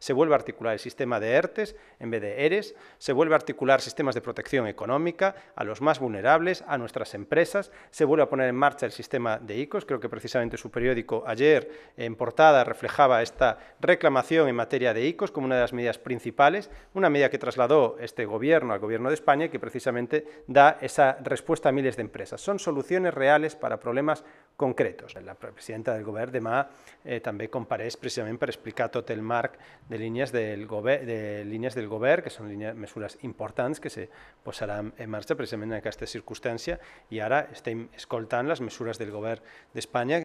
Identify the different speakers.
Speaker 1: se vuelve a articular el sistema de ERTES en vez de ERES, se vuelve a articular sistemas de protección económica a los más vulnerables, a nuestras empresas, se vuelve a poner en marcha el sistema de ICOs, creo que precisamente su periódico ayer en portada reflejaba esta reclamación en materia de ICOs como una de las medidas principales, una medida que trasladó este gobierno al gobierno de España y que precisamente da esa respuesta a miles de empresas. Son soluciones reales para problemas concretos. La presidenta del govern demà eh, també compareix precisament per explicar tot el marc de línies del, govern, de línies del govern, que són línies, mesures importants que se posaran en marxa precisament en aquesta circumstància i ara estem escoltant les mesures del govern d'Espanya